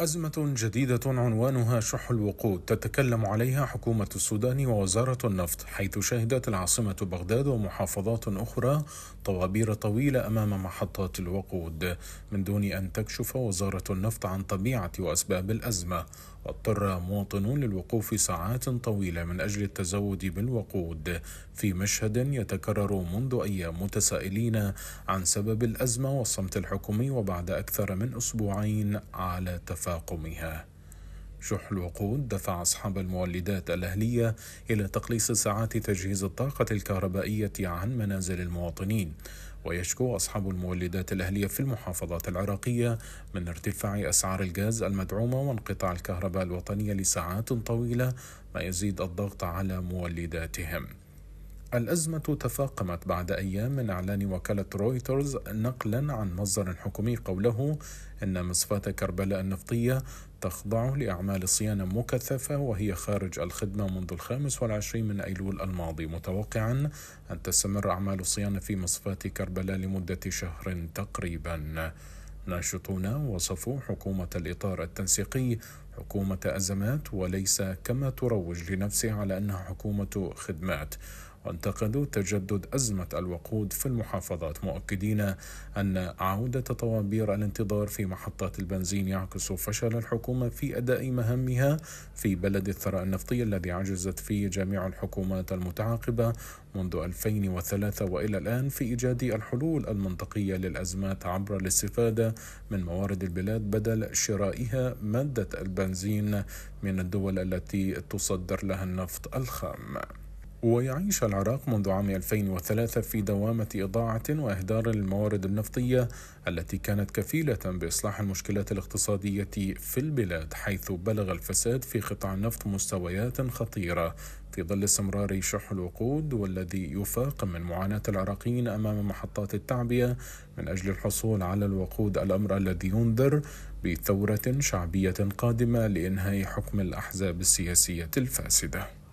أزمة جديدة عنوانها شح الوقود تتكلم عليها حكومة السودان ووزارة النفط حيث شهدت العاصمة بغداد ومحافظات أخرى طوابير طويلة أمام محطات الوقود من دون أن تكشف وزارة النفط عن طبيعة وأسباب الأزمة واضطر مواطنون للوقوف ساعات طويلة من أجل التزود بالوقود في مشهد يتكرر منذ أيام متسائلين عن سبب الأزمة والصمت الحكومي وبعد أكثر من أسبوعين على تفاعل تفاقمها شح الوقود دفع أصحاب المولدات الأهلية إلى تقليص ساعات تجهيز الطاقة الكهربائية عن منازل المواطنين ويشكو أصحاب المولدات الأهلية في المحافظات العراقية من ارتفاع أسعار الغاز المدعومة وانقطاع الكهرباء الوطنية لساعات طويلة ما يزيد الضغط على مولداتهم الأزمة تفاقمت بعد أيام من إعلان وكالة رويترز نقلا عن مصدر حكومي قوله إن مصفاة كربلاء النفطية تخضع لأعمال صيانة مكثفة وهي خارج الخدمة منذ الخامس والعشرين من أيلول الماضي متوقعا أن تستمر أعمال الصيانة في مصفاة كربلاء لمدة شهر تقريبا ناشطون وصفوا حكومة الإطار التنسيقي حكومة أزمات وليس كما تروج لنفسها على أنها حكومة خدمات وانتقدوا تجدد أزمة الوقود في المحافظات مؤكدين أن عودة طوابير الانتظار في محطات البنزين يعكس فشل الحكومة في أداء مهامها في بلد الثراء النفطي الذي عجزت فيه جميع الحكومات المتعاقبة منذ 2003 وإلى الآن في إيجاد الحلول المنطقية للأزمات عبر الاستفادة من موارد البلاد بدل شرائها مادة البلد البنزين من الدول التي تصدر لها النفط الخام ويعيش العراق منذ عام 2003 في دوامة إضاعة وإهدار الموارد النفطية التي كانت كفيلة بإصلاح المشكلات الاقتصادية في البلاد حيث بلغ الفساد في قطاع النفط مستويات خطيرة في ظل استمرار شح الوقود والذي يفاقم من معاناة العراقيين أمام محطات التعبئة من أجل الحصول على الوقود الأمر الذي ينذر بثورة شعبية قادمة لإنهاء حكم الأحزاب السياسية الفاسدة